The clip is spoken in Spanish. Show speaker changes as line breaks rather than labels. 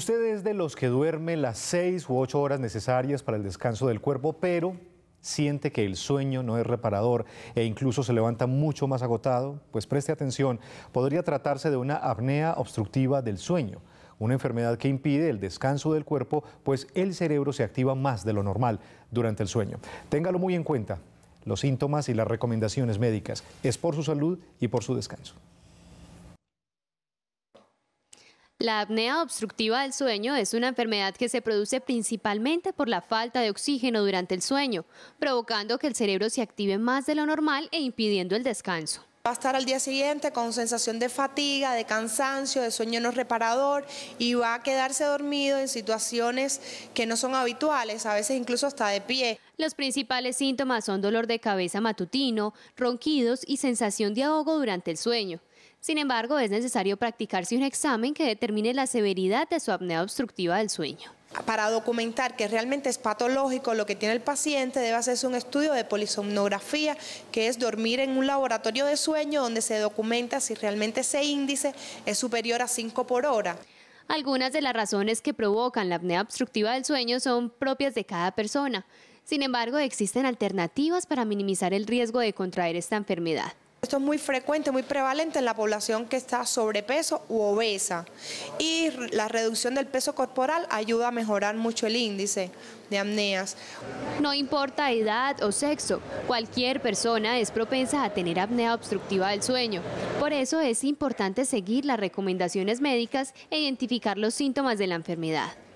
Usted es de los que duerme las seis u ocho horas necesarias para el descanso del cuerpo, pero siente que el sueño no es reparador e incluso se levanta mucho más agotado, pues preste atención, podría tratarse de una apnea obstructiva del sueño, una enfermedad que impide el descanso del cuerpo, pues el cerebro se activa más de lo normal durante el sueño. Téngalo muy en cuenta, los síntomas y las recomendaciones médicas es por su salud y por su descanso.
La apnea obstructiva del sueño es una enfermedad que se produce principalmente por la falta de oxígeno durante el sueño, provocando que el cerebro se active más de lo normal e impidiendo
el descanso. Va a estar al día siguiente con sensación de fatiga, de cansancio, de sueño no reparador y va a quedarse dormido en situaciones que no son habituales, a veces
incluso hasta de pie. Los principales síntomas son dolor de cabeza matutino, ronquidos y sensación de ahogo durante el sueño. Sin embargo, es necesario practicarse un examen que determine la severidad de su apnea obstructiva del sueño. Para documentar que realmente es patológico
lo que tiene el paciente, debe hacerse un estudio de polisomnografía, que es dormir en un laboratorio de sueño donde se documenta si realmente ese índice es superior a 5 por hora.
Algunas de las razones que provocan la apnea obstructiva del sueño son propias de cada persona. Sin embargo, existen alternativas para minimizar el riesgo de contraer esta enfermedad.
Esto es muy frecuente, muy prevalente en la población que está sobrepeso u obesa. Y la reducción del peso corporal ayuda a mejorar mucho el índice de apneas.
No importa edad o sexo, cualquier persona es propensa a tener apnea obstructiva del sueño. Por eso es importante seguir las recomendaciones médicas e identificar los síntomas de la enfermedad.